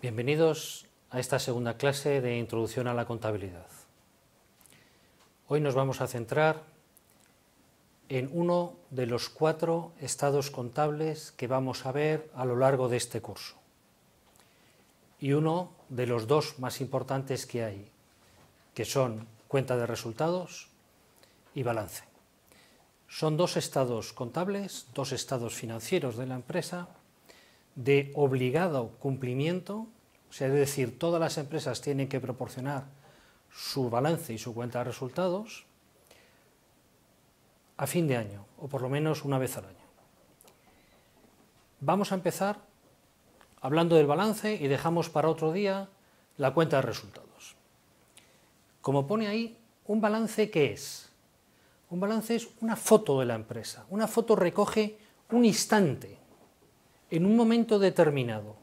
Bienvenidos a esta segunda clase de Introducción a la Contabilidad. Hoy nos vamos a centrar en uno de los cuatro estados contables que vamos a ver a lo largo de este curso y uno de los dos más importantes que hay, que son cuenta de resultados y balance. Son dos estados contables, dos estados financieros de la empresa de obligado cumplimiento, o sea, es decir, todas las empresas tienen que proporcionar su balance y su cuenta de resultados a fin de año, o por lo menos una vez al año. Vamos a empezar hablando del balance y dejamos para otro día la cuenta de resultados. Como pone ahí, un balance qué es? Un balance es una foto de la empresa. Una foto recoge un instante en un momento determinado.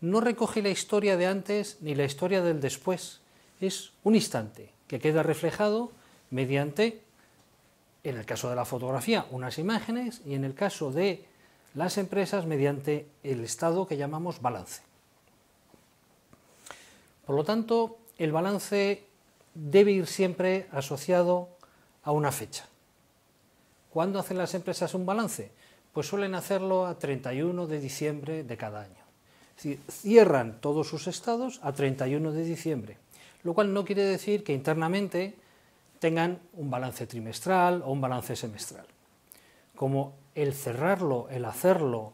No recoge la historia de antes ni la historia del después. Es un instante que queda reflejado mediante, en el caso de la fotografía, unas imágenes y en el caso de las empresas, mediante el estado que llamamos balance. Por lo tanto, el balance debe ir siempre asociado a una fecha. ¿Cuándo hacen las empresas un balance? pues suelen hacerlo a 31 de diciembre de cada año. Es cierran todos sus estados a 31 de diciembre, lo cual no quiere decir que internamente tengan un balance trimestral o un balance semestral. Como el cerrarlo, el hacerlo,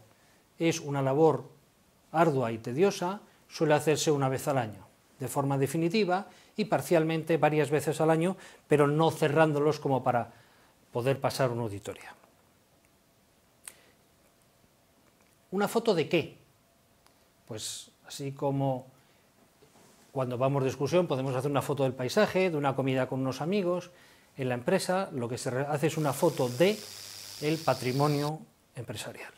es una labor ardua y tediosa, suele hacerse una vez al año, de forma definitiva y parcialmente varias veces al año, pero no cerrándolos como para poder pasar una auditoría. ¿Una foto de qué? Pues así como cuando vamos de excursión podemos hacer una foto del paisaje, de una comida con unos amigos, en la empresa lo que se hace es una foto de el patrimonio empresarial.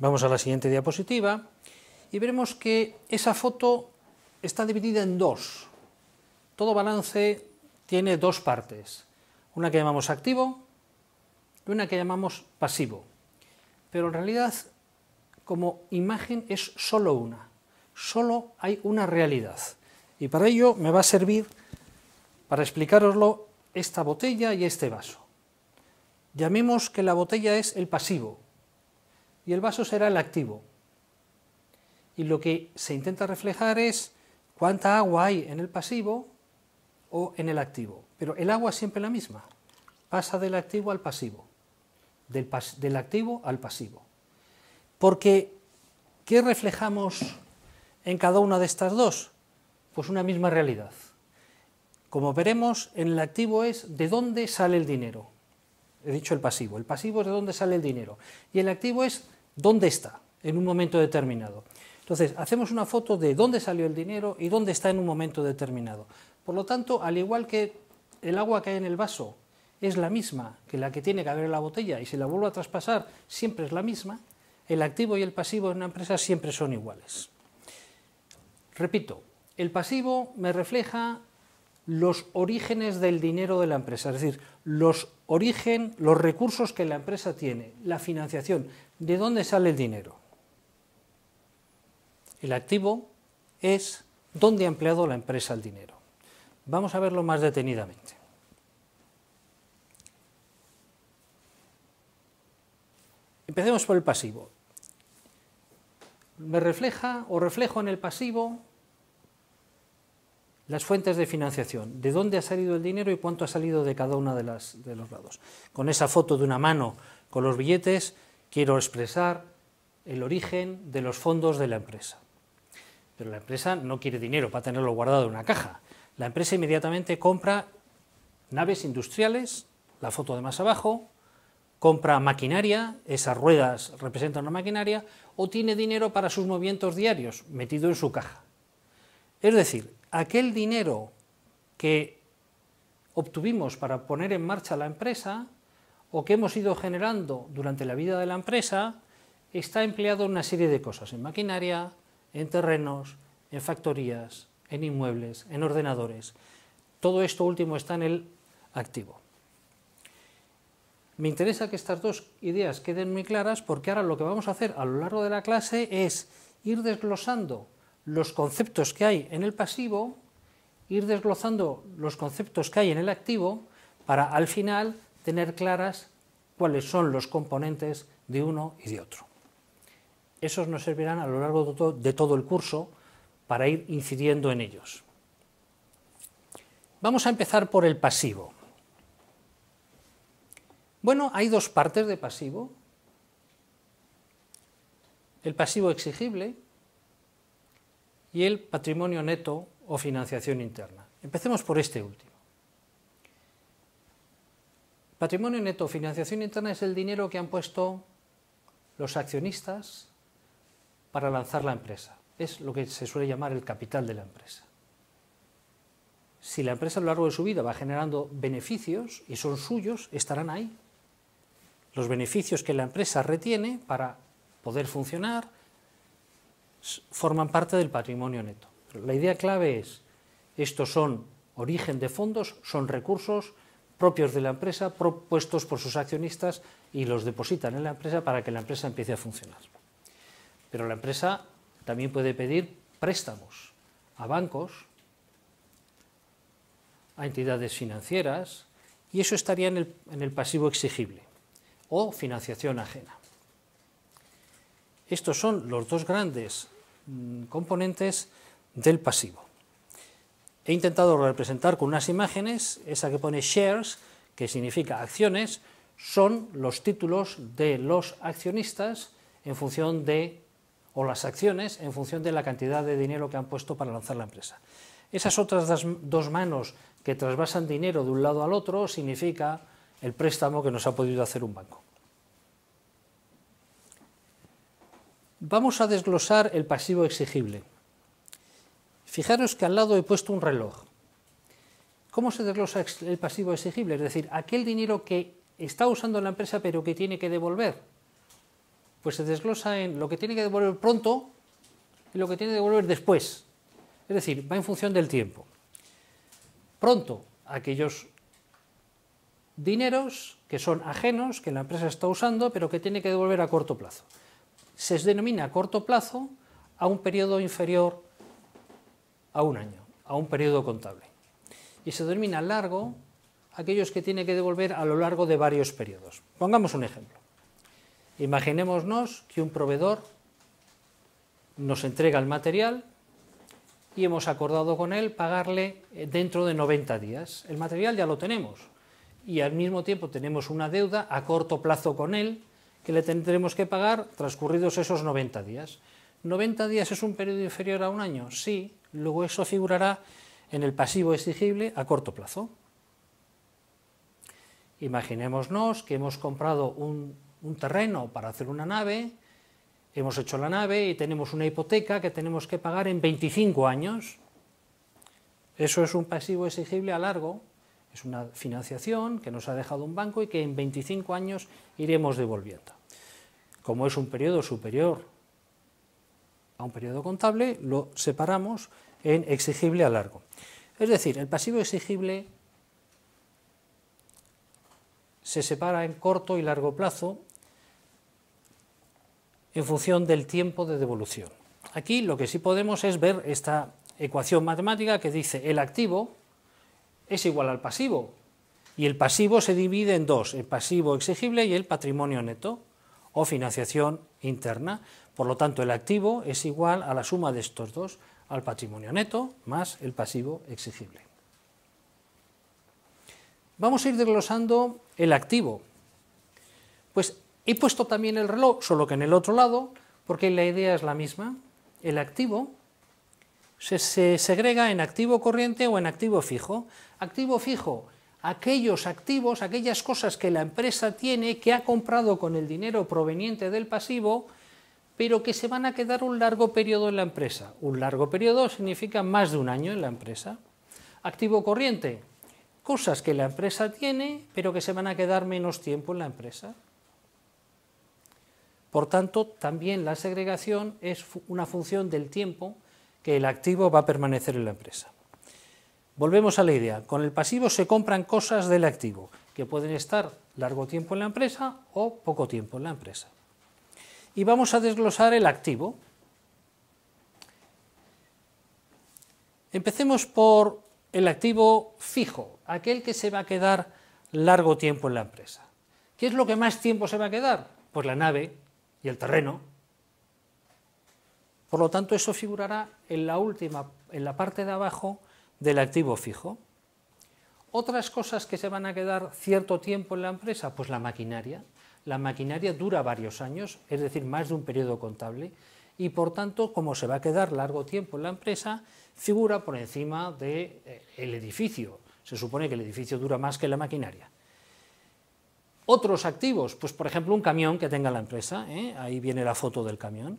Vamos a la siguiente diapositiva y veremos que esa foto está dividida en dos. Todo balance tiene dos partes, una que llamamos activo y una que llamamos pasivo pero en realidad como imagen es solo una, solo hay una realidad. Y para ello me va a servir para explicaroslo esta botella y este vaso. Llamemos que la botella es el pasivo y el vaso será el activo. Y lo que se intenta reflejar es cuánta agua hay en el pasivo o en el activo. Pero el agua es siempre la misma, pasa del activo al pasivo del, activo al pasivo. Porque, ¿qué reflejamos en cada una de estas dos? Pues una misma realidad. Como veremos, en el activo es de dónde sale el dinero. He dicho el pasivo. El pasivo es de dónde sale el dinero. Y el activo es dónde está en un momento determinado. Entonces, hacemos una foto de dónde salió el dinero y dónde está en un momento determinado. Por lo tanto, al igual que el agua que hay en el vaso es la misma que la que tiene que haber en la botella y si la vuelvo a traspasar siempre es la misma, el activo y el pasivo en una empresa siempre son iguales. Repito, el pasivo me refleja los orígenes del dinero de la empresa, es decir, los origen, los recursos que la empresa tiene, la financiación, de dónde sale el dinero. El activo es dónde ha empleado la empresa el dinero. Vamos a verlo más detenidamente. Empecemos por el pasivo. Me refleja o reflejo en el pasivo las fuentes de financiación, de dónde ha salido el dinero y cuánto ha salido de cada uno de, de los lados. Con esa foto de una mano con los billetes quiero expresar el origen de los fondos de la empresa. Pero la empresa no quiere dinero para tenerlo guardado en una caja. La empresa inmediatamente compra naves industriales, la foto de más abajo, compra maquinaria, esas ruedas representan una maquinaria, o tiene dinero para sus movimientos diarios metido en su caja. Es decir, aquel dinero que obtuvimos para poner en marcha la empresa o que hemos ido generando durante la vida de la empresa está empleado en una serie de cosas, en maquinaria, en terrenos, en factorías, en inmuebles, en ordenadores. Todo esto último está en el activo. Me interesa que estas dos ideas queden muy claras porque ahora lo que vamos a hacer a lo largo de la clase es ir desglosando los conceptos que hay en el pasivo, ir desglosando los conceptos que hay en el activo, para al final tener claras cuáles son los componentes de uno y de otro. Esos nos servirán a lo largo de todo, el curso para ir incidiendo en ellos. Vamos a empezar por el pasivo. Bueno, hay dos partes de pasivo. El pasivo exigible y el patrimonio neto o financiación interna. Empecemos por este último. Patrimonio neto o financiación interna es el dinero que han puesto los accionistas para lanzar la empresa. Es lo que se suele llamar el capital de la empresa. Si la empresa a lo largo de su vida va generando beneficios y son suyos, estarán ahí los beneficios que la empresa retiene para poder funcionar forman parte del patrimonio neto. La idea clave es, estos son origen de fondos, son recursos propios de la empresa, propuestos por sus accionistas y los depositan en la empresa para que la empresa empiece a funcionar. Pero la empresa también puede pedir préstamos a bancos, a entidades financieras, y eso estaría en el, en el pasivo exigible o financiación ajena. Estos son los dos grandes mm, componentes del pasivo. He intentado representar con unas imágenes, esa que pone shares, que significa acciones, son los títulos de los accionistas en función de, o las acciones en función de la cantidad de dinero que han puesto para lanzar la empresa. Esas otras dos manos que trasvasan dinero de un lado al otro significa el préstamo que nos ha podido hacer un banco. Vamos a desglosar el pasivo exigible. Fijaros que al lado he puesto un reloj. ¿Cómo se desglosa el pasivo exigible? Es decir, aquel dinero que está usando la empresa pero que tiene que devolver. Pues se desglosa en lo que tiene que devolver pronto y lo que tiene que devolver después. Es decir, va en función del tiempo. Pronto, aquellos dineros que son ajenos, que la empresa está usando, pero que tiene que devolver a corto plazo. Se denomina a corto plazo a un periodo inferior a un año, a un periodo contable. Y se denomina largo aquellos que tiene que devolver a lo largo de varios periodos. Pongamos un ejemplo. Imaginémonos que un proveedor nos entrega el material y hemos acordado con él pagarle dentro de 90 días. El material ya lo tenemos, y al mismo tiempo tenemos una deuda a corto plazo con él que le tendremos que pagar transcurridos esos 90 días. ¿90 días es un periodo inferior a un año? Sí, luego eso figurará en el pasivo exigible a corto plazo. Imaginémonos que hemos comprado un, un terreno para hacer una nave, hemos hecho la nave y tenemos una hipoteca que tenemos que pagar en 25 años. Eso es un pasivo exigible a largo, es una financiación que nos ha dejado un banco y que en 25 años iremos devolviendo. Como es un periodo superior a un periodo contable, lo separamos en exigible a largo. Es decir, el pasivo exigible se separa en corto y largo plazo en función del tiempo de devolución. Aquí lo que sí podemos es ver esta ecuación matemática que dice el activo es igual al pasivo. Y el pasivo se divide en dos, el pasivo exigible y el patrimonio neto o financiación interna. Por lo tanto, el activo es igual a la suma de estos dos, al patrimonio neto más el pasivo exigible. Vamos a ir desglosando el activo. Pues he puesto también el reloj, solo que en el otro lado, porque la idea es la misma. El activo se, segrega en activo corriente o en activo fijo. Activo fijo, aquellos activos, aquellas cosas que la empresa tiene, que ha comprado con el dinero proveniente del pasivo, pero que se van a quedar un largo periodo en la empresa. Un largo periodo significa más de un año en la empresa. Activo corriente, cosas que la empresa tiene, pero que se van a quedar menos tiempo en la empresa. Por tanto, también la segregación es una función del tiempo que el activo va a permanecer en la empresa. Volvemos a la idea, con el pasivo se compran cosas del activo, que pueden estar largo tiempo en la empresa o poco tiempo en la empresa. Y vamos a desglosar el activo. Empecemos por el activo fijo, aquel que se va a quedar largo tiempo en la empresa. ¿Qué es lo que más tiempo se va a quedar? Pues la nave y el terreno, por lo tanto, eso figurará en la última, en la parte de abajo del activo fijo. Otras cosas que se van a quedar cierto tiempo en la empresa, pues la maquinaria. La maquinaria dura varios años, es decir, más de un periodo contable, y por tanto, como se va a quedar largo tiempo en la empresa, figura por encima del eh, edificio. Se supone que el edificio dura más que la maquinaria. Otros activos, pues por ejemplo un camión que tenga la empresa, ¿eh? ahí viene la foto del camión.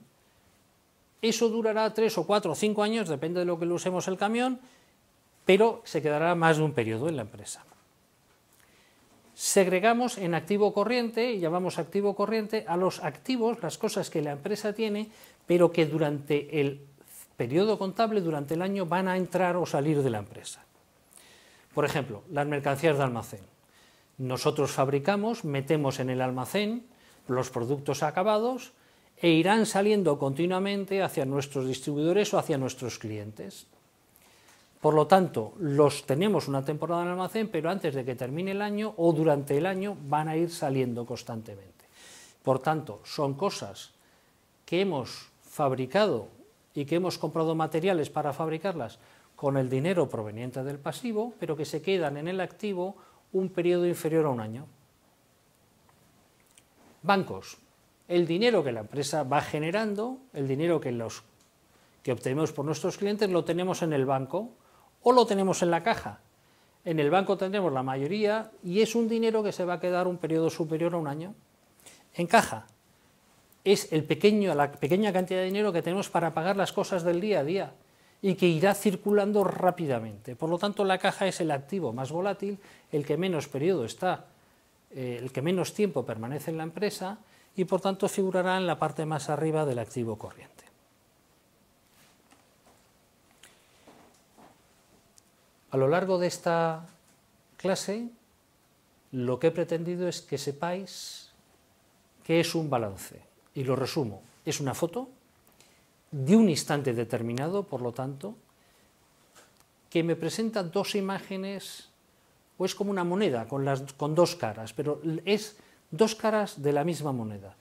Eso durará tres o cuatro o cinco años, depende de lo que usemos el camión, pero se quedará más de un periodo en la empresa. Segregamos en activo corriente, llamamos activo corriente, a los activos, las cosas que la empresa tiene, pero que durante el periodo contable, durante el año, van a entrar o salir de la empresa. Por ejemplo, las mercancías de almacén. Nosotros fabricamos, metemos en el almacén los productos acabados, e irán saliendo continuamente hacia nuestros distribuidores o hacia nuestros clientes. Por lo tanto, los tenemos una temporada en almacén, pero antes de que termine el año o durante el año van a ir saliendo constantemente. Por tanto, son cosas que hemos fabricado y que hemos comprado materiales para fabricarlas con el dinero proveniente del pasivo, pero que se quedan en el activo un periodo inferior a un año. Bancos el dinero que la empresa va generando, el dinero que, los, que obtenemos por nuestros clientes, lo tenemos en el banco o lo tenemos en la caja. En el banco tendremos la mayoría y es un dinero que se va a quedar un periodo superior a un año en caja. Es el pequeño, la pequeña cantidad de dinero que tenemos para pagar las cosas del día a día y que irá circulando rápidamente. Por lo tanto, la caja es el activo más volátil, el que menos periodo está, eh, el que menos tiempo permanece en la empresa y por tanto figurará en la parte más arriba del activo corriente. A lo largo de esta clase, lo que he pretendido es que sepáis qué es un balance. Y lo resumo, es una foto de un instante determinado, por lo tanto, que me presenta dos imágenes, o es como una moneda con, las, con dos caras, pero es dos caras de la misma moneda.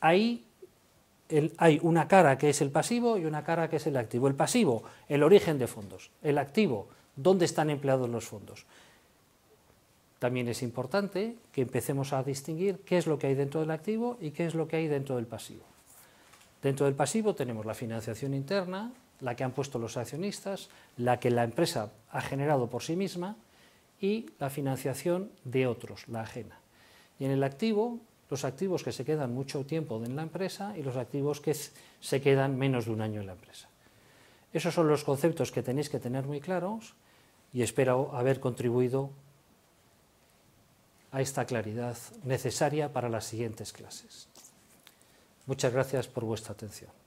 Ahí hay una cara que es el pasivo y una cara que es el activo. El pasivo, el origen de fondos. El activo, dónde están empleados los fondos. También es importante que empecemos a distinguir qué es lo que hay dentro del activo y qué es lo que hay dentro del pasivo. Dentro del pasivo tenemos la financiación interna, la que han puesto los accionistas, la que la empresa ha generado por sí misma y la financiación de otros, la ajena. Y en el activo, los activos que se quedan mucho tiempo en la empresa y los activos que se quedan menos de un año en la empresa. Esos son los conceptos que tenéis que tener muy claros y espero haber contribuido a esta claridad necesaria para las siguientes clases. Muchas gracias por vuestra atención.